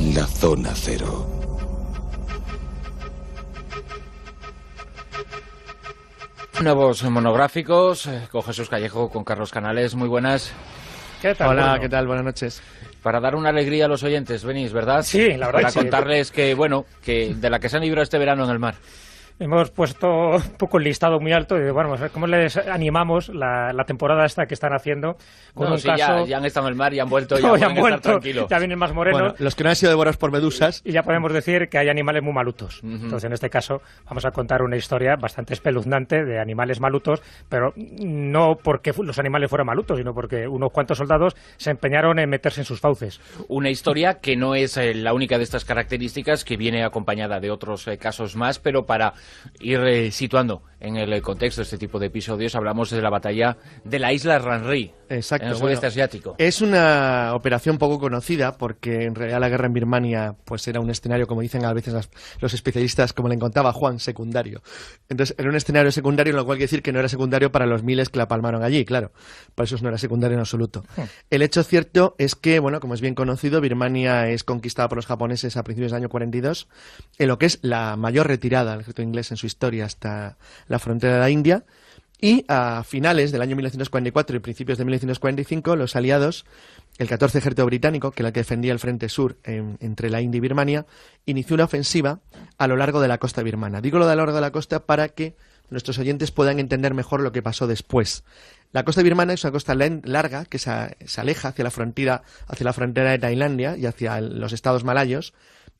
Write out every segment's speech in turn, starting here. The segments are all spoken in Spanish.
La zona cero. Nuevos monográficos eh, con Jesús Callejo, con Carlos Canales. Muy buenas. ¿Qué tal? Hola, ¿qué tal? Buenas noches para dar una alegría a los oyentes, venís, ¿verdad? Sí, la verdad. Para contarles que, bueno, que de la que se han librado este verano en el mar hemos puesto un poco el listado muy alto y bueno, a ver ¿cómo les animamos la, temporada esta que están haciendo? Con un ya, ya, han estado en el mar y han vuelto, ya, han vuelto, ya vienen más morenos. los que no han sido devorados por medusas. Y ya podemos decir que hay animales muy malutos. Entonces, en este caso, vamos a contar una historia bastante espeluznante de animales malutos, pero no porque los animales fueran malutos, sino porque unos cuantos soldados se empeñaron en meterse en sus fauces. Una historia que no es eh, la única de estas características, que viene acompañada de otros eh, casos más, pero para ir situando en el contexto de este tipo de episodios, hablamos de la batalla de la isla Ranri, en el sudeste asiático. Es una operación poco conocida porque en realidad la guerra en Birmania pues era un escenario, como dicen a veces los especialistas, como le contaba Juan, secundario. Entonces era un escenario secundario, lo cual quiere decir que no era secundario para los miles que la palmaron allí, claro. para eso no era secundario en absoluto. Hmm. El hecho cierto es que, bueno, como es bien conocido, Birmania es conquistada por los japoneses a principios del año 42, en lo que es la mayor retirada del ejército inglés en su historia hasta la frontera de la India. Y a finales del año 1944 y principios de 1945, los aliados, el 14 Ejército Británico, que era el que defendía el Frente Sur entre la India y Birmania, inició una ofensiva a lo largo de la costa birmana. Digo lo de a lo largo de la costa para que nuestros oyentes puedan entender mejor lo que pasó después. La costa birmana es una costa larga que se, aleja hacia la, frontera, hacia la frontera de Tailandia y hacia los estados malayos,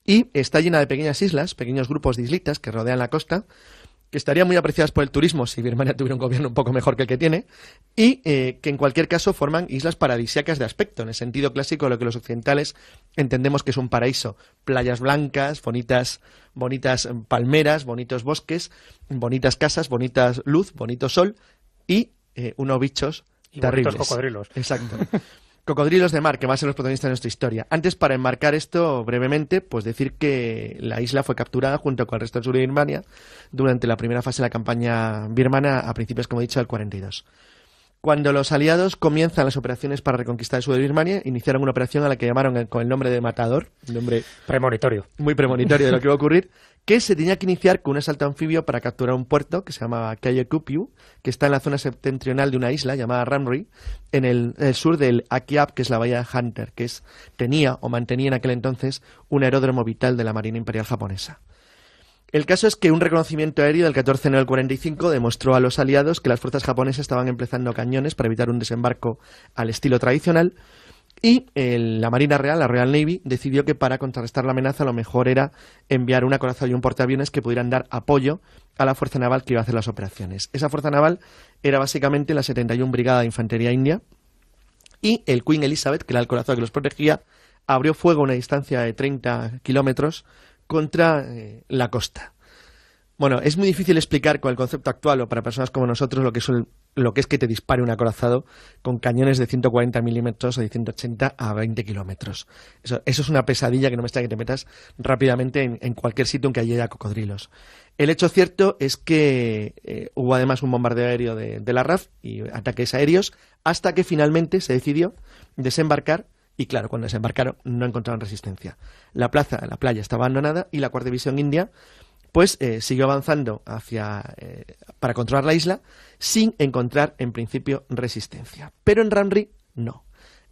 y está llena de pequeñas islas, pequeños grupos de islitas que rodean la costa, que estarían muy apreciadas por el turismo si Birmania tuviera un gobierno un poco mejor que el que tiene, y eh, que en cualquier caso forman islas paradisiacas de aspecto, en el sentido clásico de lo que los occidentales entendemos que es un paraíso. Playas blancas, bonitas, bonitas eh, palmeras, bonitos bosques, bonitas casas, bonita luz, bonito sol y eh, unos bichos y terribles. cocodrilos. Exacto. Cocodrilos de mar, que van a ser los protagonistas de nuestra historia. Antes, para enmarcar esto brevemente, pues decir que la isla fue capturada junto con el resto del sur de Birmania durante la primera fase de la campaña birmana a principios, como he dicho, del 42. Cuando los aliados comienzan las operaciones para reconquistar el sur de Birmania, iniciaron una operación a la que llamaron con el nombre de Matador, nombre premonitorio. Muy premonitorio de lo que iba a ocurrir, que se tenía que iniciar con un asalto anfibio para capturar un puerto que se llamaba Kupiu, que está en la zona septentrional de una isla llamada Ramri, en el, sur del Akiab, que es la bahía de Hunter, que es, tenía o mantenía en aquel entonces un aeródromo vital de la Marina Imperial Japonesa. El caso es que un reconocimiento aéreo del 14 de 45 demostró a los aliados que las fuerzas japonesas estaban empezando cañones para evitar un desembarco al estilo tradicional y eh, la Marina Real, la Royal Navy, decidió que para contrarrestar la amenaza lo mejor era enviar una coraza y un portaaviones que pudieran dar apoyo a la fuerza naval que iba a hacer las operaciones. Esa fuerza naval era básicamente la 71 Brigada de Infantería India y el Queen Elizabeth, que era el corazón que los protegía, abrió fuego a una distancia de 30 kilómetros contra eh, la costa. Bueno, es muy difícil explicar con el concepto actual o para personas como nosotros lo que, es lo que es que te dispare un acorazado con cañones de 140 milímetros o de 180 a 20 kilómetros. Eso, es una pesadilla que no me está que te metas rápidamente en, cualquier sitio en que haya cocodrilos. El hecho cierto es que eh, hubo además un bombardeo aéreo de, de la RAF y ataques aéreos hasta que finalmente se decidió desembarcar y claro, cuando desembarcaron no encontraron resistencia. La plaza, la playa estaba abandonada y la Cuarta División India pues eh, siguió avanzando hacia, eh, para controlar la isla sin encontrar en principio resistencia. Pero en Ranri, no.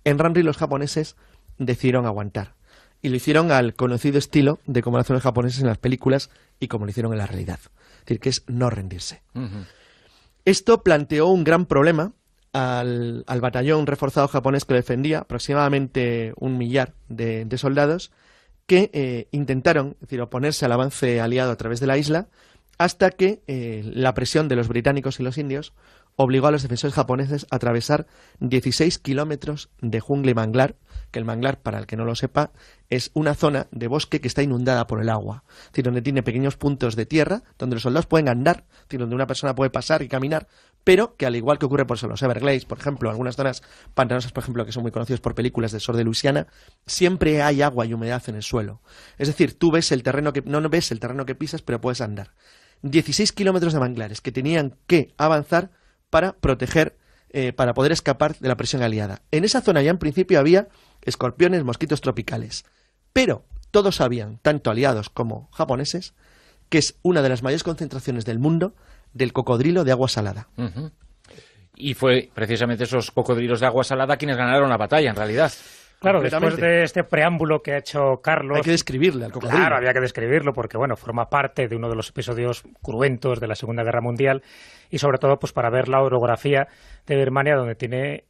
En Ranri los japoneses decidieron aguantar y lo hicieron al conocido estilo de cómo lo hacen los japoneses en las películas y como lo hicieron en la realidad. Es decir, que es no rendirse. Esto planteó un gran problema al, batallón reforzado japonés que defendía, aproximadamente un millar de, soldados, que eh, intentaron es decir, oponerse al avance aliado a través de la isla, hasta que eh, la presión de los británicos y los indios obligó a los defensores japoneses a atravesar 16 kilómetros de jungla y manglar, que el manglar, para el que no lo sepa, es una zona de bosque que está inundada por el agua, es donde tiene pequeños puntos de tierra, donde los soldados pueden andar, donde una persona puede pasar y caminar, pero que al igual que ocurre por los Everglades, por ejemplo, algunas zonas pantanosas, por ejemplo, que son muy conocidas por películas del sur de Luisiana, siempre hay agua y humedad en el suelo. Es decir, tú ves el terreno que no ves el terreno que pisas, pero puedes andar. 16 kilómetros de manglares que tenían que avanzar para proteger, eh, para poder escapar de la presión aliada. En esa zona ya en principio había escorpiones, mosquitos tropicales, pero todos sabían, tanto aliados como japoneses, que es una de las mayores concentraciones del mundo del cocodrilo de agua salada. Y fue precisamente esos cocodrilos de agua salada quienes ganaron la batalla, en realidad. Claro, después de este preámbulo que ha hecho Carlos. Hay que describirle al cocodrilo. Claro, había que describirlo porque, bueno, forma parte de uno de los episodios cruentos de la Segunda Guerra Mundial y, sobre todo, pues para ver la orografía de Birmania, donde tiene.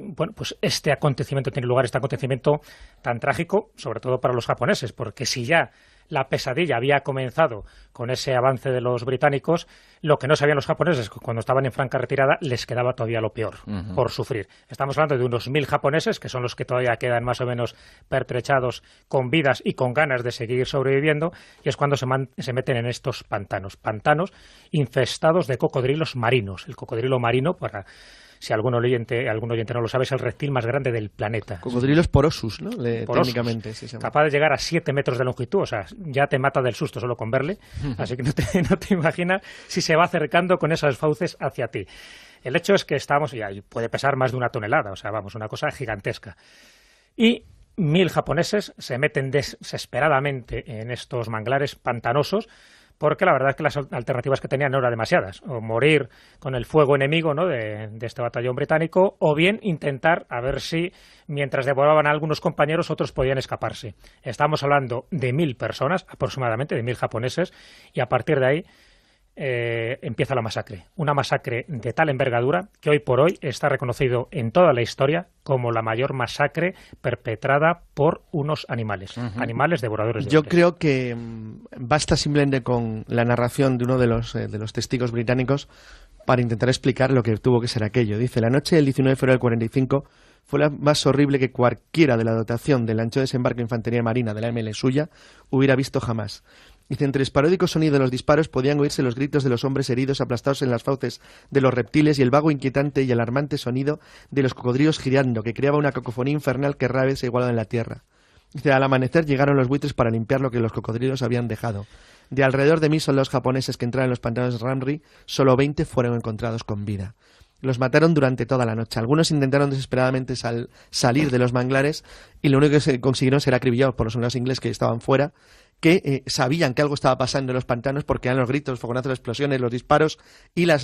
Bueno, pues este acontecimiento tiene lugar, este acontecimiento tan trágico, sobre todo para los japoneses, porque si ya la pesadilla había comenzado con ese avance de los británicos, lo que no sabían los japoneses cuando estaban en franca retirada les quedaba todavía lo peor por sufrir. Estamos hablando de unos mil japoneses, que son los que todavía quedan más o menos pertrechados con vidas y con ganas de seguir sobreviviendo, y es cuando se, se meten en estos pantanos, pantanos infestados de cocodrilos marinos. El cocodrilo marino, para si algún oyente, algún oyente no lo sabe, es el reptil más grande del planeta. Cocodrilos porosus, ¿no? capaz de llegar a 7 metros de longitud, o sea, ya te mata del susto solo con verle, así que no te, no imaginas si se va acercando con esas fauces hacia ti. El hecho es que estamos, y puede pesar más de una tonelada, o sea, vamos, una cosa gigantesca. Y mil japoneses se meten desesperadamente en estos manglares pantanosos porque la verdad es que las alternativas que tenían no eran demasiadas. O morir con el fuego enemigo ¿no? de, de, este batallón británico, o bien intentar a ver si, mientras devoraban a algunos compañeros, otros podían escaparse. Estamos hablando de mil personas, aproximadamente, de mil japoneses, y a partir de ahí eh, empieza la masacre. Una masacre de tal envergadura que hoy por hoy está reconocido en toda la historia como la mayor masacre perpetrada por unos animales, animales devoradores. Yo creo que mm, basta simplemente con la narración de uno de los, eh, de los testigos británicos para intentar explicar lo que tuvo que ser aquello. Dice, la noche del 19 de febrero del 45 fue la más horrible que cualquiera de la dotación del ancho de desembarco de infantería marina de la ML suya hubiera visto jamás. Dice, entre el esparódico sonido de los disparos podían oírse los gritos de los hombres heridos aplastados en las fauces de los reptiles y el vago, inquietante y alarmante sonido de los cocodrilos girando, que creaba una cacofonía infernal que rara vez se igualaba en la tierra. Dice, al amanecer llegaron los buitres para limpiar lo que los cocodrilos habían dejado. De alrededor de mil son los japoneses que entraron en los pantanos de Ramri, solo 20 fueron encontrados con vida. Los mataron durante toda la noche. Algunos intentaron desesperadamente salir de los manglares y lo único que se consiguieron ser acribillados por los soldados ingleses que estaban fuera que eh, sabían que algo estaba pasando en los pantanos porque eran los gritos, los fogonazos, las explosiones, los disparos y la,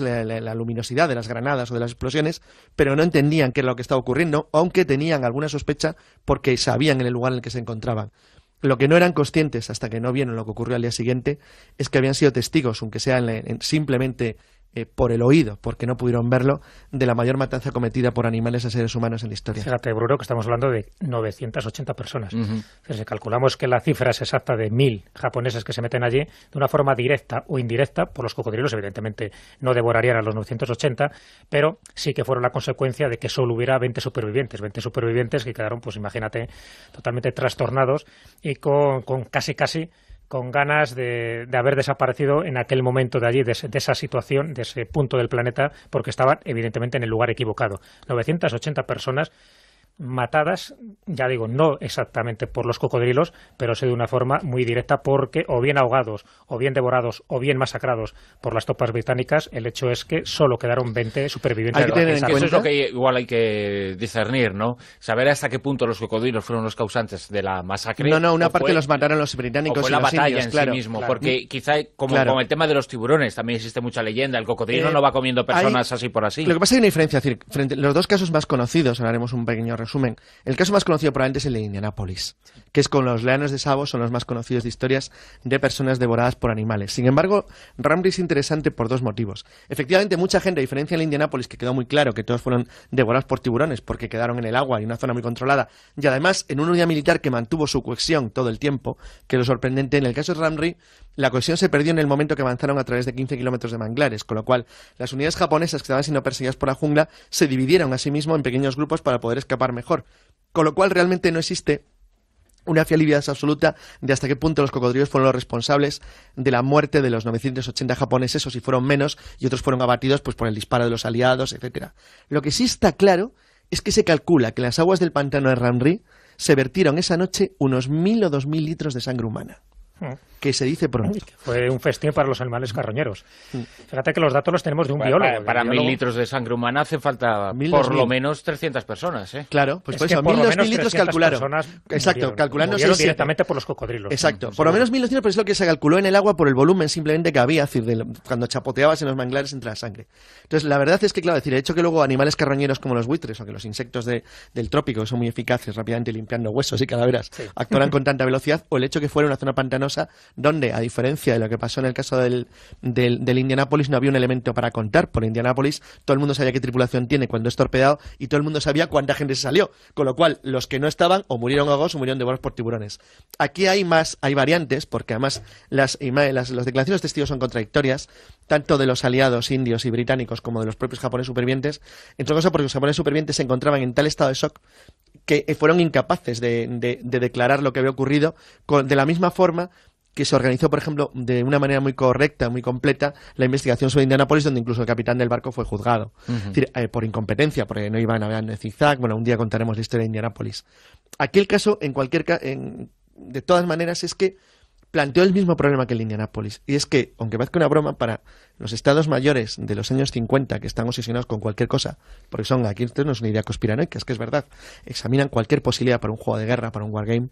luminosidad de las granadas o de las explosiones, pero no entendían qué era lo que estaba ocurriendo, aunque tenían alguna sospecha porque sabían en el lugar en el que se encontraban. Lo que no eran conscientes hasta que no vieron lo que ocurrió al día siguiente es que habían sido testigos, aunque sean simplemente eh, por el oído, porque no pudieron verlo, de la mayor matanza cometida por animales a seres humanos en la historia. Fíjate, Bruno, que estamos hablando de 980 personas. si calculamos que la cifra es exacta de mil japoneses que se meten allí, de una forma directa o indirecta, por los cocodrilos, evidentemente no devorarían a los 980, pero sí que fueron la consecuencia de que solo hubiera 20 supervivientes, 20 supervivientes que quedaron, pues imagínate, totalmente trastornados y con casi, casi con ganas de, de, haber desaparecido en aquel momento de allí, de, de, esa situación, de ese punto del planeta, porque estaban evidentemente en el lugar equivocado. 980 personas matadas, ya digo, no exactamente por los cocodrilos, pero sé de una forma muy directa porque o bien ahogados, o bien devorados, o bien masacrados por las tropas británicas, el hecho es que solo quedaron 20 supervivientes. Hay Eso es lo que igual hay que discernir, ¿no? Saber hasta qué punto los cocodrilos fueron los causantes de la masacre. No, no, una parte los mataron los británicos. O la batalla en sí mismo, porque quizá como, con el tema de los tiburones también existe mucha leyenda, el cocodrilo eh, no va comiendo personas así por así. Lo que pasa es que hay una diferencia, es decir, frente, los dos casos más conocidos, haremos un pequeño resumen. El caso más conocido probablemente es el de Indianápolis, que es con los leones de Sabo, son los más conocidos de historias de personas devoradas por animales. Sin embargo, Ramri es interesante por dos motivos. Efectivamente, mucha gente, a diferencia el Indianápolis, que quedó muy claro que todos fueron devorados por tiburones porque quedaron en el agua y una zona muy controlada, y además en una unidad militar que mantuvo su cohesión todo el tiempo, que lo sorprendente, en el caso de Ramri... La cohesión se perdió en el momento que avanzaron a través de 15 kilómetros de manglares, con lo cual las unidades japonesas que estaban siendo perseguidas por la jungla se dividieron a sí mismo en pequeños grupos para poder escapar mejor, con lo cual realmente no existe una fiabilidad absoluta de hasta qué punto los cocodrilos fueron los responsables de la muerte de los 980 japoneses o si fueron menos y otros fueron abatidos pues por el disparo de los aliados, etc. Lo que sí está claro es que se calcula que en las aguas del pantano de Ramri se vertieron esa noche unos 1.000 o 2.000 litros de sangre humana que se dice por Fue un festín para los animales carroñeros. Mm. Fíjate que los datos los tenemos de un biólogo. Para, mil litros de sangre humana hace falta por lo menos 300 personas. ¿eh? Claro, pues por eso, litros calcularon. Exacto, calculando directamente por los cocodrilos. Exacto, por lo menos 1.200, pero es lo que se calculó en el agua por el volumen simplemente que había, cuando chapoteabas en los manglares entre la sangre. Entonces, la verdad es que, claro, decir, el hecho que luego animales carroñeros como los buitres o que los insectos del trópico son muy eficaces rápidamente limpiando huesos y calaveras, sí. con tanta velocidad, o el hecho que fuera una zona pantanosa donde, a diferencia de lo que pasó en el caso del, del, Indianápolis, no había un elemento para contar. Por Indianápolis, todo el mundo sabía qué tripulación tiene cuando es torpedado y todo el mundo sabía cuánta gente se salió. Con lo cual, los que no estaban o murieron ahogados o murieron de devorados por tiburones. Aquí hay más, hay variantes, porque además las, las, las declaraciones de testigos son contradictorias, tanto de los aliados indios y británicos como de los propios japoneses supervivientes. todo caso, porque los japoneses supervivientes se encontraban en tal estado de shock que eh, fueron incapaces de, declarar lo que había ocurrido, de la misma forma que se organizó, por ejemplo, de una manera muy correcta, muy completa, la investigación sobre Indianápolis, donde incluso el capitán del barco fue juzgado. es decir, eh, por incompetencia, porque no iban a ver en zigzag. Bueno, un día contaremos la historia de Indianápolis. Aquí el caso, en cualquier de todas maneras, es que planteó el mismo problema que el Indianápolis. Y es que, aunque parezca una broma, para los estados mayores de los años 50 que están obsesionados con cualquier cosa, porque son, aquí esto no es una idea conspiranoica, es que es verdad, examinan cualquier posibilidad para un juego de guerra, para un wargame,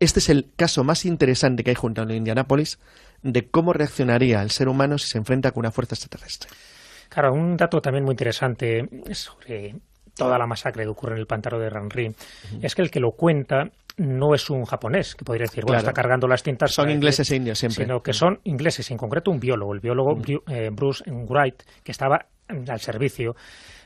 este es el caso más interesante que hay junto a Indianápolis de cómo reaccionaría el ser humano si se enfrenta con una fuerza extraterrestre. Claro, un dato también muy interesante sobre toda la masacre que ocurre en el pantano de Ranri es que el que lo cuenta no es un japonés, que podría decir, bueno, está cargando las tintas. Son eh, ingleses e indios siempre. Sino que son ingleses, en concreto un biólogo, el biólogo eh, Bruce Wright, que estaba al servicio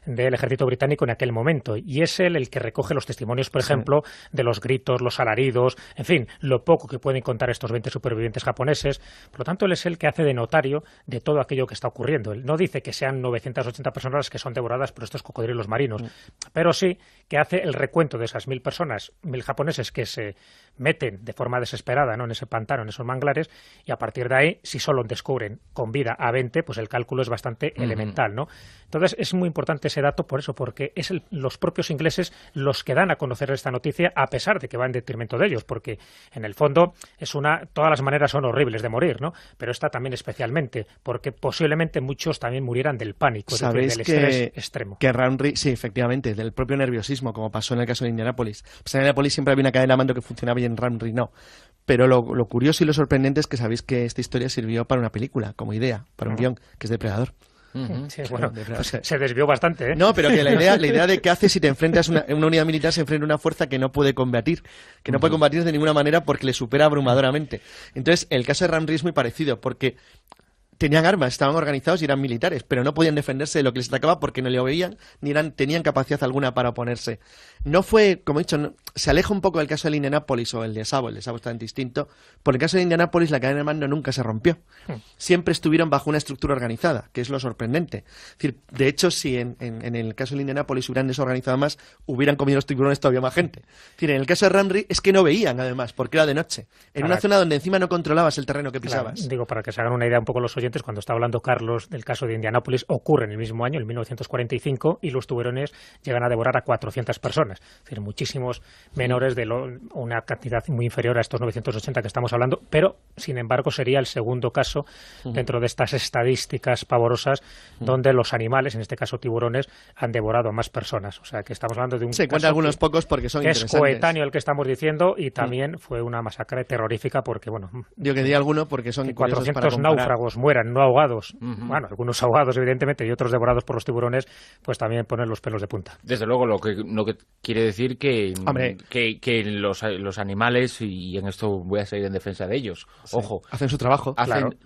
del ejército británico en aquel momento. Y es él el que recoge los testimonios, por ejemplo, de los gritos, los alaridos, en fin, lo poco que pueden contar estos 20 supervivientes japoneses. Por lo tanto, él es el que hace de notario de todo aquello que está ocurriendo. Él no dice que sean 980 personas que son devoradas por estos cocodrilos marinos, mm. pero sí que hace el recuento de esas mil personas, mil japoneses que se meten de forma desesperada ¿no? en ese pantano, en esos manglares, y a partir de ahí, si solo descubren con vida a 20, pues el cálculo es bastante elemental. ¿no? Entonces, es muy importante ese dato por eso, porque es los propios ingleses los que dan a conocer esta noticia, a pesar de que va en detrimento de ellos, porque en el fondo es una, todas las maneras son horribles de morir, ¿no? pero esta también especialmente, porque posiblemente muchos también murieran del pánico, del estrés extremo. Que sí, efectivamente, del propio nerviosismo, como pasó en el caso de Indianapolis. Pues en Indianapolis siempre había una cadena de mando que funcionaba en Ramri, no. Pero lo, curioso y lo sorprendente es que sabéis que esta historia sirvió para una película, como idea, para un guion mm. guión, que es Depredador. se desvió bastante. ¿eh? No, pero que la idea, la idea de qué hace si te enfrentas a una, unidad militar, se enfrenta a una fuerza que no puede combatir, que no puede combatir de ninguna manera porque le supera abrumadoramente. Entonces, el caso de Ramri es muy parecido, porque tenían armas, estaban organizados y eran militares, pero no podían defenderse de lo que les atacaba porque no le veían ni eran, tenían capacidad alguna para oponerse. No fue, como he dicho, se aleja un poco del caso de Indianapolis o el de Savo, el de Savo está en distinto. Por el caso de Indianápolis, la cadena de mando nunca se rompió. Hmm. Siempre estuvieron bajo una estructura organizada, que es lo sorprendente. de hecho, si en, el caso de Indianápolis hubieran desorganizado más, hubieran comido los tiburones todavía más gente. en el caso de Ramry es que no veían, además, porque era de noche. En una zona donde encima no controlabas el terreno que pisabas. digo, para que se hagan una idea un poco los cuando está hablando Carlos del caso de Indianápolis, ocurre en el mismo año, en 1945, y los tuberones llegan a devorar a 400 personas, es decir, muchísimos menores de una cantidad muy inferior a estos 980 que estamos hablando, pero sin embargo sería el segundo caso dentro de estas estadísticas pavorosas donde los animales, en este caso tiburones, han devorado a más personas. O sea que estamos hablando de un Se algunos pocos porque son Es coetáneo el que estamos diciendo y también fue una masacre terrorífica porque, bueno. Yo que di alguno porque son 400 náufragos muertos no ahogados, bueno, algunos ahogados evidentemente y otros devorados por los tiburones, pues también ponen los pelos de punta. Desde luego, lo que, lo que quiere decir que, que, los, animales, y en esto voy a seguir en defensa de ellos, ojo. Hacen su trabajo.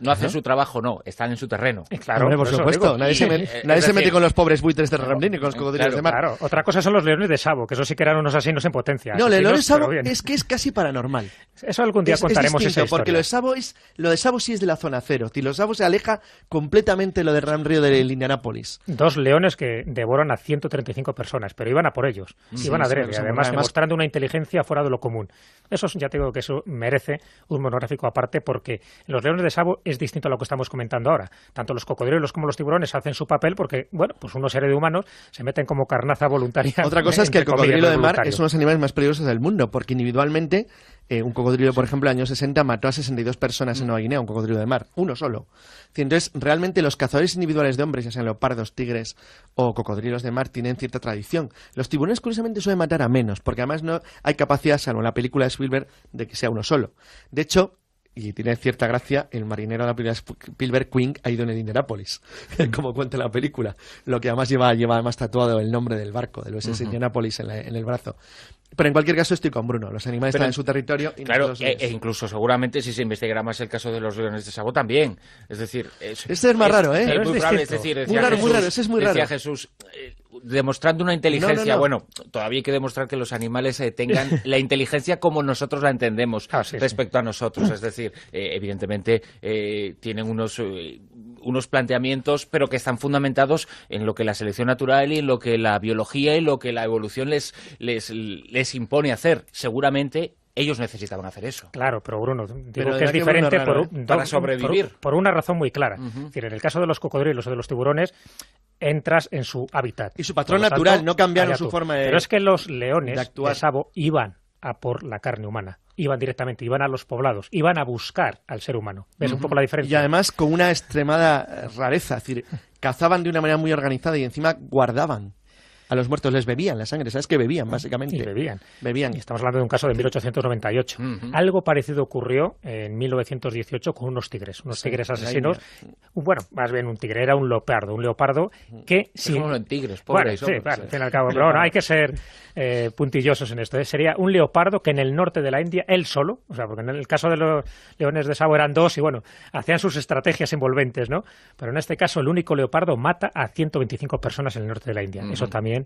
No hacen su trabajo, no, están en su terreno. Eh, claro, por, supuesto. Nadie, se, eh, mete con los pobres buitres de Ramblin y con los cocodrilos de mar. Claro, otra cosa son los leones de Sabo, que eso sí que eran unos asinos en potencia. No, el leones de Sabo es que es casi paranormal. Eso algún día contaremos eso, Porque lo de Sabo lo de Sabo sí es de la zona cero. Los Sabos se aleja completamente lo de Ram Río del Indianápolis. Dos leones que devoran a 135 personas, pero iban a por ellos, mm. iban a además, demostrando una inteligencia fuera de lo común. Eso ya te digo que eso merece un monográfico aparte porque los leones de Sabo es distinto a lo que estamos comentando ahora. Tanto los cocodrilos como los tiburones hacen su papel porque, bueno, pues unos seres de humanos se meten como carnaza voluntaria. Otra cosa es que el cocodrilo de mar es uno de los animales más peligrosos del mundo porque individualmente eh, un cocodrilo, por ejemplo, en el año 60 mató a 62 personas en mm. Nueva Guinea, un cocodrilo de mar, uno solo. Entonces, realmente los cazadores individuales de hombres, ya sean leopardos, tigres o cocodrilos de mar, tienen cierta tradición. Los tiburones, curiosamente, suelen matar a menos, porque además no hay capacidad, salvo en la película de Spielberg, de que sea uno solo. De hecho, y tiene cierta gracia, el marinero de la primera Spielberg, Queen, ha ido en el Indianapolis, como cuenta la película. Lo que además lleva, lleva además tatuado el nombre del barco, del USS en, el brazo. Pero en cualquier caso estoy con Bruno. Los animales están en su territorio. claro, e, e, incluso seguramente si se investigará más el caso de los leones de Sabo también. Es decir... Es, este es más raro, ¿eh? Es muy, raro, es muy raro, muy raro. es muy raro. Jesús, demostrando una inteligencia, bueno, todavía hay que demostrar que los animales eh, tengan la inteligencia como nosotros la entendemos ah, respecto a nosotros, es decir, eh, evidentemente eh, tienen unos, unos planteamientos, pero que están fundamentados en lo que la selección natural y en lo que la biología y lo que la evolución les, les, les impone hacer. Seguramente ellos necesitaban hacer eso. Claro, pero Bruno, digo que es diferente por, para sobrevivir. Por, una razón muy clara. decir, en el caso de los cocodrilos o de los tiburones, entras en su hábitat. Y su patrón natural, no cambiaron su forma de Pero es que los leones de, Sabo iban a por la carne humana iban directamente, iban a los poblados, iban a buscar al ser humano. es un poco la diferencia? Y además con una extremada rareza, decir, cazaban de una manera muy organizada y encima guardaban a los muertos les bebían la sangre, ¿sabes? Que bebían, mm, básicamente. Sí, bebían. Bebían. Y estamos hablando de un caso de 1898. Algo parecido ocurrió en 1918 con unos tigres, unos tigres pues asesinos. Bueno, más bien un tigre, era un leopardo, un leopardo que... Sí, si... en tigres, Bueno, sí, al cabo, pero no, hay que ser eh, puntillosos en esto. ¿eh? Sería un leopardo que en el norte de la India, él solo, o sea, porque en el caso de los leones de Sabo eran dos y bueno, hacían sus estrategias envolventes, ¿no? Pero en este caso el único leopardo mata a 125 personas en el norte de la India. Eso también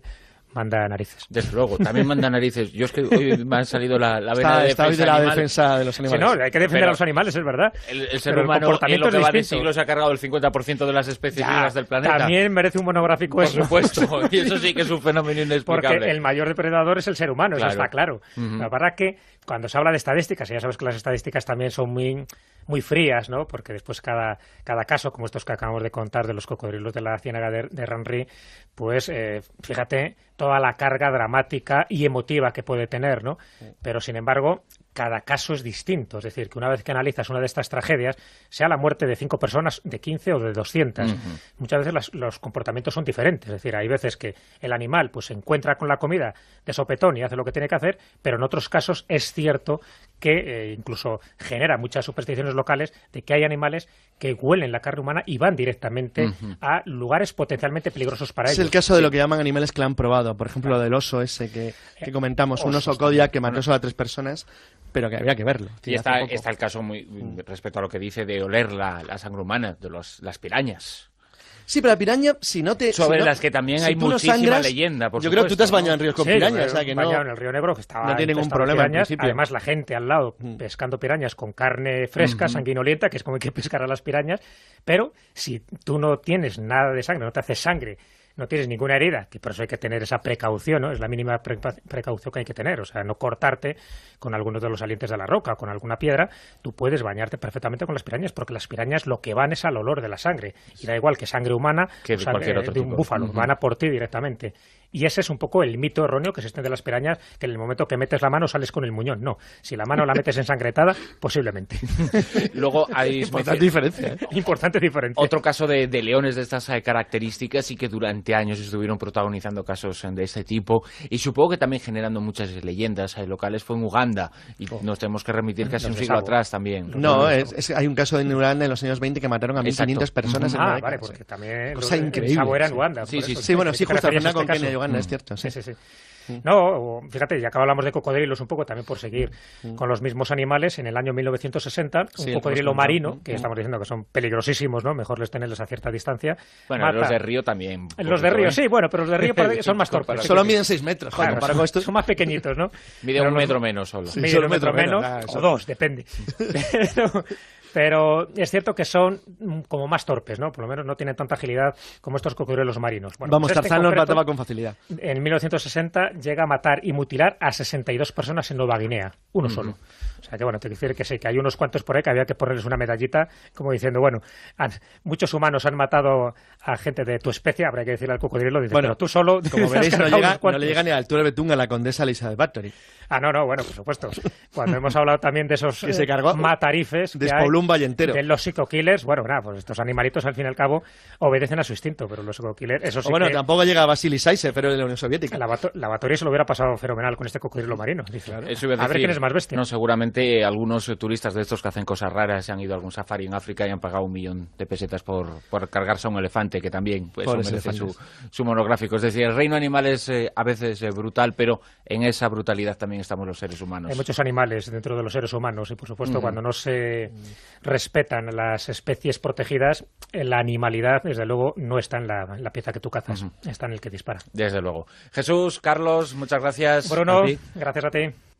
manda narices. Desde luego, también manda narices. Yo es que hoy me han salido la, la vena está, de, defensa, de la defensa de los animales. Sí, no, hay que defender a los animales, es verdad. El, ser humano el comportamiento en lo que va de ha cargado el 50% de las especies vivas del planeta. También merece un monográfico Por eso. supuesto, y eso sí que es un fenómeno inexplicable. Porque el mayor depredador es el ser humano, eso está claro. La verdad que cuando se habla de estadísticas, ya sabes que las estadísticas también son muy, muy frías, ¿no? Porque después cada, cada caso, como estos que acabamos de contar de los cocodrilos de la ciénaga de, de Ranri, pues eh, fíjate toda la carga dramática y emotiva que puede tener, ¿no? Pero sin embargo, cada caso es distinto. Es decir, que una vez que analizas una de estas tragedias, sea la muerte de cinco personas, de 15 o de 200, muchas veces los comportamientos son diferentes. Es decir, hay veces que el animal pues, se encuentra con la comida de sopetón y hace lo que tiene que hacer, pero en otros casos es cierto que eh, incluso genera muchas supersticiones locales de que hay animales que huelen la carne humana y van directamente a lugares potencialmente peligrosos para ellos. Es el caso de lo que llaman animales que la han probado, por ejemplo, lo del oso ese que, eh, comentamos, un oso Kodiak que mató solo a tres personas, pero que habría que verlo. Y está, está, el caso muy mm. respecto a lo que dice de oler la, la sangre humana de los, las pirañas. Sí, pero la piraña, si no te... Sobre las que también hay muchísima leyenda, Yo creo que tú te has bañado en ríos con pirañas, o que no... bañado en el río Negro, que estaba... No tiene ningún problema y Además, la gente al lado mm. pescando pirañas con carne fresca, sanguinolenta, que es como hay que pescar a las pirañas, pero si tú no tienes nada de sangre, no te haces sangre no tienes ninguna herida, que por eso hay que tener esa precaución, ¿no? Es la mínima precaución que hay que tener, o sea, no cortarte con algunos de los salientes de la roca o con alguna piedra, tú puedes bañarte perfectamente con las pirañas, porque las pirañas lo que van es al olor de la sangre, y da igual que sangre humana que o sangre, de, un búfalo, van a por ti directamente. Y ese es un poco el mito erróneo que se extiende de las pirañas, que en el momento que metes la mano sales con el muñón. No, si la mano la metes ensangretada, posiblemente. Luego hay... Importante diferencia. ¿eh? Importante diferencia. Otro caso de, leones de estas eh, características y que durante años estuvieron protagonizando casos eh, de este tipo y supongo que también generando muchas leyendas locales fue en Uganda y oh. nos tenemos que remitir casi un siglo atrás también. No, hay un caso en Uganda en los años 20 que mataron a 1.500 personas. Ah, vale, porque también... Cosa era en Uganda. Sí, bueno, sí, justo bueno, es mm. cierto. sí. Mm. No, fíjate, ya que hablamos de cocodrilos un poco, también por seguir mm. con los mismos animales, en el año 1960, un cocodrilo marino, que mm. estamos diciendo que son peligrosísimos, ¿no? Mejor les tenerlos a cierta distancia. Bueno, los de río también. Los de río, ¿eh? sí, bueno, pero los de río son más torpes. Solo miden 6 metros, son, más pequeñitos, ¿no? Mide un metro menos solo. mide un metro, menos, o dos, depende. pero, es cierto que son como más torpes, ¿no? Por lo menos no tienen tanta agilidad como estos cocodrilos marinos. Vamos, pues este Tarzán mataba con facilidad. En 1960 llega a matar y mutilar a 62 personas en Nueva Guinea, uno solo. O sea que bueno, te quiero que sé que hay unos cuantos por ahí que había que ponerles una medallita, como diciendo, bueno, muchos humanos han matado a gente de tu especie, habrá que decirle al cocodrilo, bueno, tú solo... Como veréis, no llega, le llega ni a altura Betún la condesa de Battery Ah, no, no, bueno, por supuesto. Cuando hemos hablado también de esos que se matarifes... De los psicoquiles bueno, nada, pues estos animalitos al fin y al cabo obedecen a su instinto, pero los psico eso sí Bueno, tampoco llega a Basilisaise, pero de la Unión Soviética. La, la Bathory se lo hubiera pasado fenomenal con este cocodrilo marino. a, ver quién es más bestia. No, seguramente algunos turistas de estos que hacen cosas raras se han ido a algún safari en África y han pagado un millón de pesetas por, por cargarse a un elefante que también merece pues, su, monográfico. Es decir, el reino animal es eh, a veces eh, brutal, pero en esa brutalidad también estamos los seres humanos. Hay muchos animales dentro de los seres humanos y, por supuesto, cuando no se respetan las especies protegidas, la animalidad, desde luego, no está en la, pieza que tú cazas, está en el que dispara. Desde luego. Jesús, Carlos, muchas gracias. Bruno, gracias a ti.